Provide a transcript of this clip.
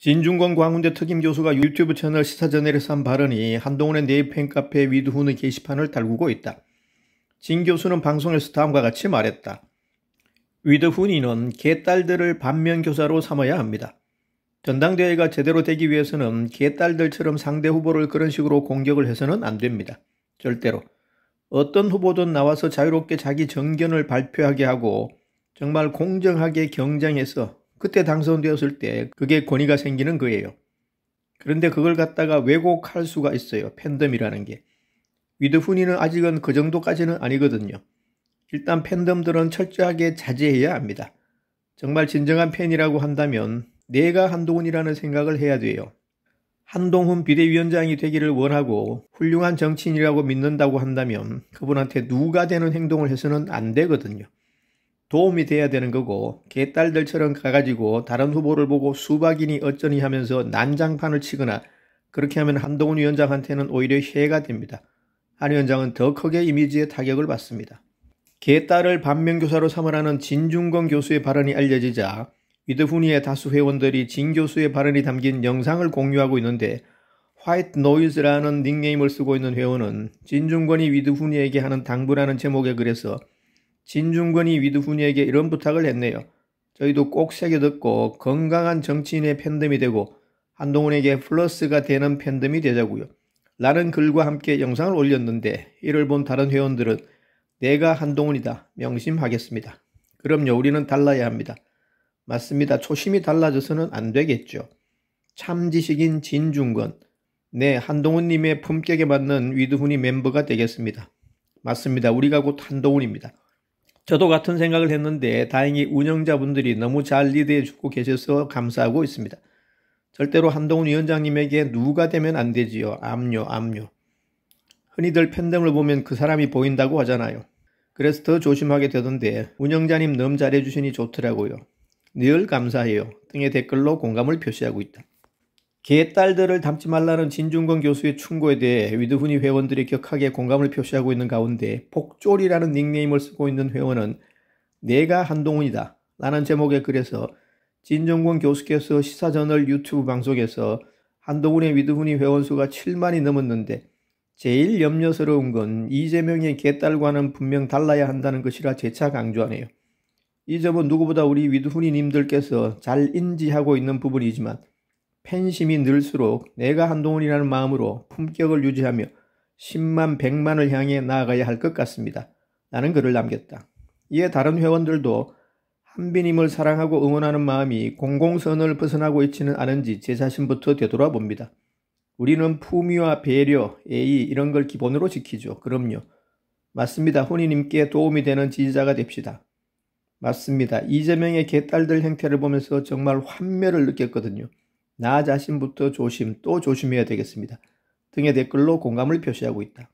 진중권 광운대 특임 교수가 유튜브 채널 시사전에서 한 발언이 한동훈의 네이 팬카페 위드훈의 게시판을 달구고 있다. 진 교수는 방송에서 다음과 같이 말했다. 위드훈이는 개딸들을 반면교사로 삼아야 합니다. 전당대회가 제대로 되기 위해서는 개딸들처럼 상대 후보를 그런 식으로 공격을 해서는 안 됩니다. 절대로. 어떤 후보든 나와서 자유롭게 자기 정견을 발표하게 하고 정말 공정하게 경쟁해서 그때 당선되었을 때 그게 권위가 생기는 거예요. 그런데 그걸 갖다가 왜곡할 수가 있어요. 팬덤이라는 게. 위드훈이는 아직은 그 정도까지는 아니거든요. 일단 팬덤들은 철저하게 자제해야 합니다. 정말 진정한 팬이라고 한다면 내가 한동훈이라는 생각을 해야 돼요. 한동훈 비대위원장이 되기를 원하고 훌륭한 정치인이라고 믿는다고 한다면 그분한테 누가 되는 행동을 해서는 안 되거든요. 도움이 돼야 되는 거고 개딸들처럼 가가지고 다른 후보를 보고 수박이니 어쩌니 하면서 난장판을 치거나 그렇게 하면 한동훈 위원장한테는 오히려 해가 됩니다. 한 위원장은 더 크게 이미지에 타격을 받습니다. 개딸을 반면교사로 삼으라는 진중권 교수의 발언이 알려지자 위드후니의 다수 회원들이 진 교수의 발언이 담긴 영상을 공유하고 있는데 화이트 노이즈라는 닉네임을 쓰고 있는 회원은 진중권이 위드후니에게 하는 당부라는 제목의 글에서 진중권이 위드훈이에게 이런 부탁을 했네요. 저희도 꼭 새겨듣고 건강한 정치인의 팬덤이 되고 한동훈에게 플러스가 되는 팬덤이 되자고요. 라는 글과 함께 영상을 올렸는데 이를 본 다른 회원들은 내가 한동훈이다 명심하겠습니다. 그럼요 우리는 달라야 합니다. 맞습니다. 초심이 달라져서는 안 되겠죠. 참지식인 진중권. 네, 한동훈님의 품격에 맞는 위드훈이 멤버가 되겠습니다. 맞습니다. 우리가 곧 한동훈입니다. 저도 같은 생각을 했는데 다행히 운영자분들이 너무 잘 리드해 주고 계셔서 감사하고 있습니다. 절대로 한동훈 위원장님에게 누가 되면 안 되지요. 압류, 압류. 흔히들 팬덤을 보면 그 사람이 보인다고 하잖아요. 그래서 더 조심하게 되던데 운영자님 너무 잘해주시니 좋더라고요. 늘 감사해요. 등의 댓글로 공감을 표시하고 있다. 개딸들을 닮지 말라는 진중권 교수의 충고에 대해 위드훈이 회원들이 격하게 공감을 표시하고 있는 가운데 폭졸이라는 닉네임을 쓰고 있는 회원은 내가 한동훈이다 라는 제목의 글에서 진중권 교수께서 시사저널 유튜브 방송에서 한동훈의 위드훈이 회원수가 7만이 넘었는데 제일 염려스러운 건 이재명의 개딸과는 분명 달라야 한다는 것이라 재차 강조하네요. 이 점은 누구보다 우리 위드훈이님들께서 잘 인지하고 있는 부분이지만 팬심이 늘수록 내가 한동훈이라는 마음으로 품격을 유지하며 10만 100만을 향해 나아가야 할 것 같습니다. 나는 글을 남겼다. 이에 다른 회원들도 한비님을 사랑하고 응원하는 마음이 공공선을 벗어나고 있지는 않은지 제 자신부터 되돌아 봅니다. 우리는 품위와 배려, 예의 이런 걸 기본으로 지키죠. 그럼요. 맞습니다. 혼인님께 도움이 되는 지지자가 됩시다. 맞습니다. 이재명의 개딸들 행태를 보면서 정말 환멸을 느꼈거든요. 나 자신부터 조심 또 조심해야 되겠습니다. 등의 댓글로 공감을 표시하고 있다.